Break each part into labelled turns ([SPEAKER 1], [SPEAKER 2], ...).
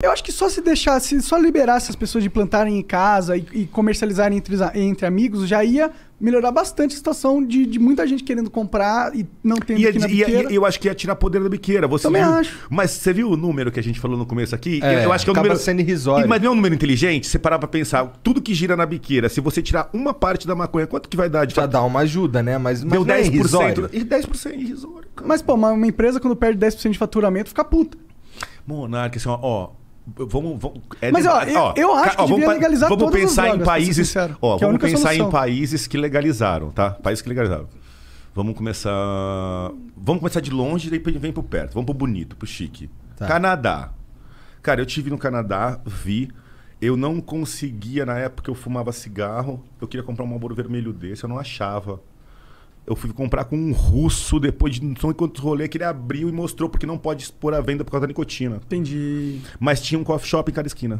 [SPEAKER 1] Eu acho que só se deixasse, só liberasse as pessoas de plantarem em casa e, e comercializarem entre, entre, amigos, já ia melhorar bastante a situação de, de muita gente querendo comprar e não tendo ia, é aqui na é, biqueira. E eu acho que ia tirar poder da biqueira. Você Também viu, acho. Mas você viu o número que a gente falou no começo aqui? É, eu, eu acho que é um número... sendo irrisório. Mas não é um número inteligente? Você parar pra pensar, tudo que gira na biqueira, se você tirar uma parte da maconha, quanto que vai dar? De já dar dá uma ajuda, né? Mas, mas Deu 10%. É irrisório. 10% é irrisório. Cara. Mas, pô, uma empresa quando perde 10% de faturamento fica puta. Monarca, assim, ó, ó Vamos, vamos é Mas ó, ó, eu, eu acho que ó, devia legalizar vamos todas pensar drogas, em países, sincero, ó, é vamos pensar solução. em países que legalizaram, tá? Países que legalizaram. Vamos começar, vamos começar de longe, daí vem pro perto. Vamos pro bonito, pro chique. Tá. Canadá. Cara, eu tive no Canadá, vi eu não conseguia, na época eu fumava cigarro, eu queria comprar um Marlboro vermelho desse, eu não achava. Eu fui comprar com um russo depois de não sei quantos rolê que ele abriu e mostrou porque não pode expor a venda por causa da nicotina. Entendi. Mas tinha um coffee shop em cada esquina.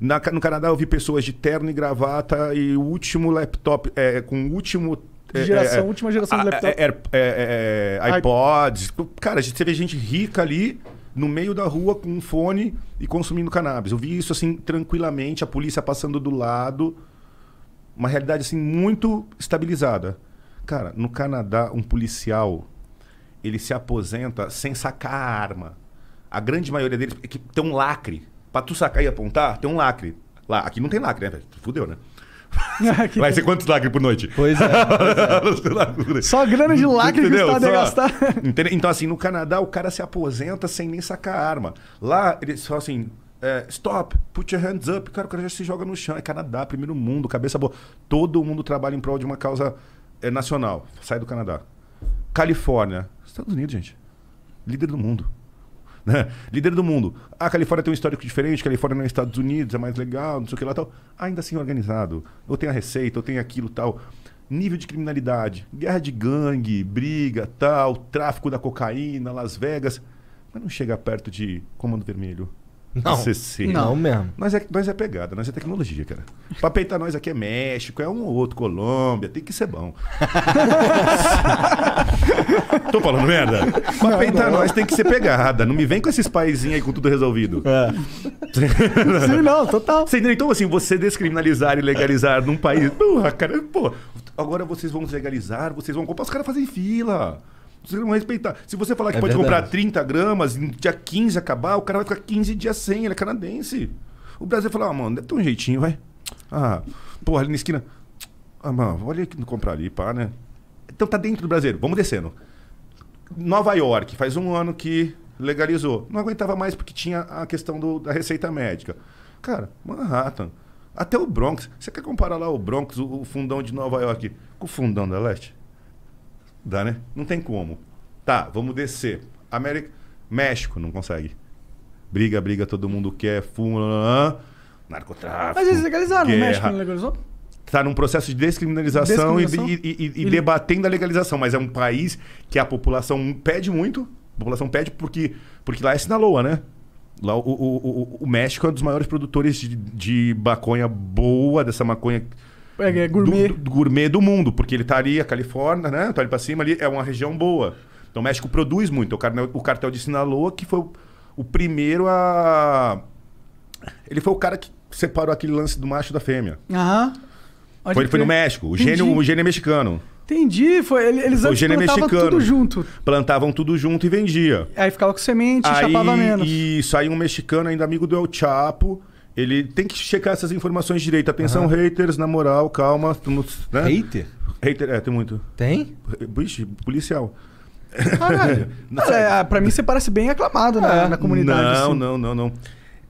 [SPEAKER 1] Na, no Canadá eu vi pessoas de terno e gravata e o último laptop, é, com o último de é, é, geração, é, é, última geração de laptop. É, é iPods. Cara, você vê gente rica ali no meio da rua com um fone e consumindo cannabis. Eu vi isso assim tranquilamente, a polícia passando do lado. Uma realidade assim muito estabilizada. Cara, no Canadá, um policial ele se aposenta sem sacar a arma. A grande maioria deles é que tem um lacre. Pra tu sacar e apontar, tem um lacre. Lá, aqui não tem lacre, né? Velho? Fudeu, né? Vai ser quantos lacres por noite? Pois é. Pois é. Só grana de lacre que o Estado gastar. Então, assim, no Canadá, o cara se aposenta sem nem sacar a arma. Lá, eles falam assim: é, stop, put your hands up. Cara, o cara já se joga no chão. É Canadá, primeiro mundo, cabeça boa. Todo mundo trabalha em prol de uma causa é nacional, sai do Canadá. Califórnia, Estados Unidos, gente. Líder do mundo. Né? Líder do mundo. Ah, a Califórnia tem um histórico diferente, Califórnia não é Estados Unidos, é mais legal, não sei o que lá tal. Ainda assim organizado. Eu tenho a receita, eu tenho aquilo tal. Nível de criminalidade, guerra de gangue, briga, tal, tráfico da cocaína, Las Vegas. Mas não chega perto de Comando Vermelho, não, CC. Não. mesmo. Nós é, nós é pegada, nós é tecnologia, cara. Pra peitar nós aqui é México, é um ou outro, Colômbia, tem que ser bom. Tô falando merda? Pra não, peitar não. nós tem que ser pegada. Não me vem com esses paizinhos aí com tudo resolvido. É. Sim, não, total. Você Então, assim, você descriminalizar e legalizar num país. Porra, cara, pô. Agora vocês vão legalizar, vocês vão comprar, os caras fazem fila. Vocês vão respeitar. Se você falar que é pode verdade. comprar 30 gramas, dia 15 acabar, o cara vai ficar 15 dias sem, ele é canadense. O Brasil fala, ah, mano, deve ter um jeitinho, vai. Ah, porra, ali na esquina. Ah, mano, olha que não comprar ali, pá, né? Então tá dentro do brasileiro, vamos descendo. Nova York, faz um ano que legalizou. Não aguentava mais porque tinha a questão do, da receita médica. Cara, Manhattan. Até o Bronx. Você quer comparar lá o Bronx, o, o fundão de Nova York, com o fundão da Leste? Dá, né? Não tem como. Tá, vamos descer. América. México não consegue. Briga, briga, todo mundo quer, fuma, narcotráfico. Mas eles legalizaram, né? guerra. o México não legalizou? Está num processo de descriminalização, descriminalização? E, e, e, e, debatendo a legalização, mas é um país que a população pede muito. A população pede porque, porque lá é Sinaloa, assim né? Lá, o, o, o, o México é um dos maiores produtores de, de maconha boa, dessa maconha é, é, gourmet. Do, do, gourmet do mundo, porque ele tá ali, a Califórnia, né? Tá ali para cima ali, é uma região boa. Então o México produz muito. O cartel, o cartel de Sinaloa, que foi o, o primeiro a. Ele foi o cara que separou aquele lance do macho da fêmea. Aham. Foi, ele foi no México. O gênio, o gênio é mexicano. Entendi, foi, eles o antes gênio é plantavam mexicano. tudo junto. Plantavam tudo junto e vendia. Aí ficava com semente, aí, chapava menos. Isso, aí um mexicano ainda amigo do El Chapo, ele tem que checar essas informações direito. Atenção, uhum. haters, na moral, calma. Né? Hater? Hater, é, tem muito. Tem? Bicho, policial. Caralho. É, ah, pra mim você parece bem aclamado na, é. na comunidade. Não, assim. não, não, não.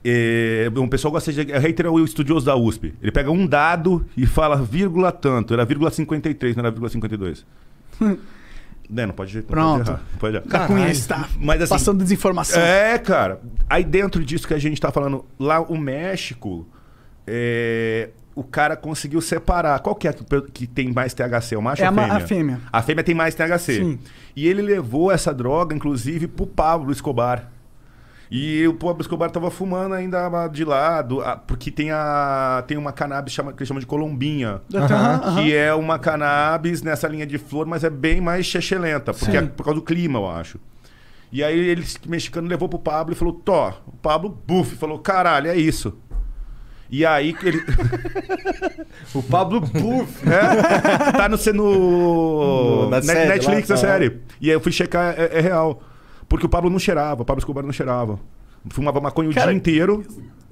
[SPEAKER 1] É, o pessoal gosta de. É, hater é o estudioso da USP. Ele pega um dado e fala vírgula tanto. Era vírgula 53, não era vírgula 52. Né, não pode, não Pronto. pode errar. Pode errar. está mas, assim, passando desinformação. É, cara. Aí dentro disso que a gente tá falando, lá o México, é, o cara conseguiu separar. Qual que é que tem mais THC? O macho é ou a fêmea? A fêmea. A fêmea tem mais THC. Sim. E ele levou essa droga, inclusive, pro Pablo Escobar. E o Pablo Escobar tava fumando ainda de lado, porque tem, a, tem uma cannabis chama, que chama de colombinha. que é uma cannabis nessa linha de flor, mas é bem mais chechelenta, porque é por causa do clima, eu acho. E aí ele, mexicano, levou pro Pablo e falou, Tó, o Pablo, buf, falou, caralho, é isso. E aí ele. o Pablo Puff, né? Tá no, no, no na Netflix, lá, tá. a série. E aí eu fui checar, é, é real. Porque o Pablo não cheirava, o Pablo Escobar não cheirava. Fumava maconha cara, o dia inteiro.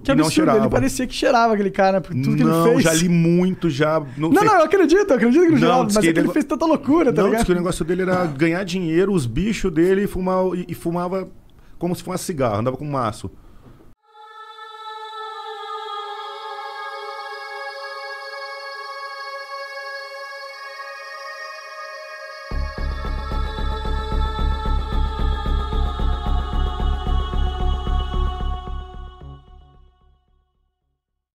[SPEAKER 1] Que e não cheirava. ele parecia que cheirava aquele cara, por tudo não, que ele fez. Não, já li muito, já. Não, não, não, eu acredito, eu acredito que ele não, cheirava, mas é que ele, ele fez tanta loucura, tá não, ligado? que o negócio dele era ganhar dinheiro, os bichos dele e, fumar, e, e fumava como se fosse cigarro, andava com maço.